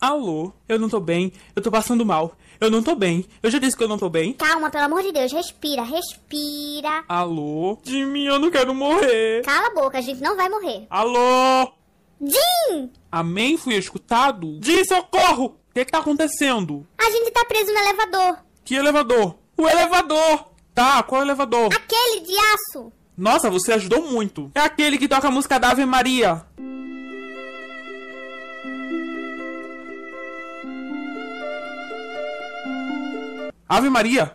Alô, eu não tô bem, eu tô passando mal, eu não tô bem, eu já disse que eu não tô bem. Calma, pelo amor de Deus, respira, respira. Alô, Jimmy, eu não quero morrer. Cala a boca, a gente não vai morrer. Alô, Jim! Amém, fui escutado? Jim, socorro! O que, é que tá acontecendo? A gente tá preso no elevador. Que elevador? O elevador! Tá, qual elevador? Aquele de aço! Nossa, você ajudou muito. É aquele que toca a música da Ave Maria. Ave Maria!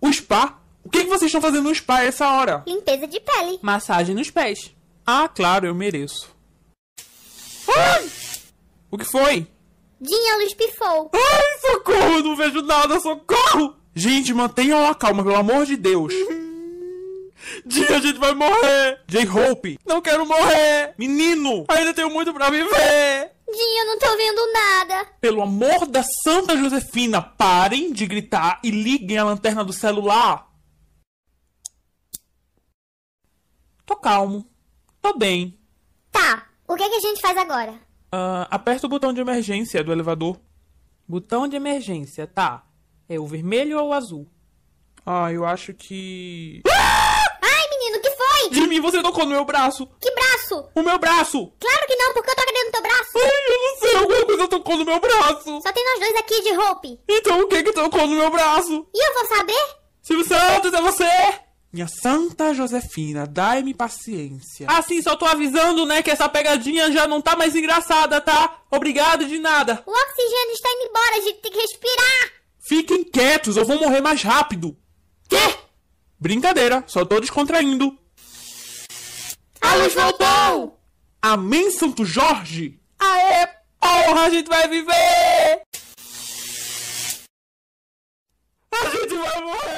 O spa? O que, que vocês estão fazendo no spa a essa hora? Limpeza de pele. Massagem nos pés. Ah, claro, eu mereço. O que foi? Dinha luz pifou. Ai, socorro! não vejo nada, socorro! Gente, mantenham a calma, pelo amor de Deus. Uhum. Dia, a gente vai morrer! J-Hope, não quero morrer! Menino, ainda tenho muito pra viver! Dinho, não tô vendo nada. Pelo amor da Santa Josefina, parem de gritar e liguem a lanterna do celular. Tô calmo. Tô bem. Tá. O que, é que a gente faz agora? Uh, aperta o botão de emergência do elevador. Botão de emergência, tá. É o vermelho ou o azul? Ah, eu acho que. Ah! Ai, menino, que foi? Jimmy, você tocou no meu braço. Que braço! O meu braço! Claro que não, porque eu tô aqui dentro teu braço! Ai, eu não sei, alguma coisa tocou tá no meu braço! Só tem nós dois aqui de roupa! Então o que que tocou tá no meu braço? E eu vou saber? Silvio Santos, é você! Minha Santa Josefina, dai-me paciência. Assim, só tô avisando, né, que essa pegadinha já não tá mais engraçada, tá? Obrigado de nada. O oxigênio está indo embora, a gente tem que respirar. Fiquem quietos, eu vou morrer mais rápido. Quê? Brincadeira, só tô descontraindo. Carlos Valdão! Amém, Santo Jorge? Aê, porra, a gente vai viver! A gente vai morrer!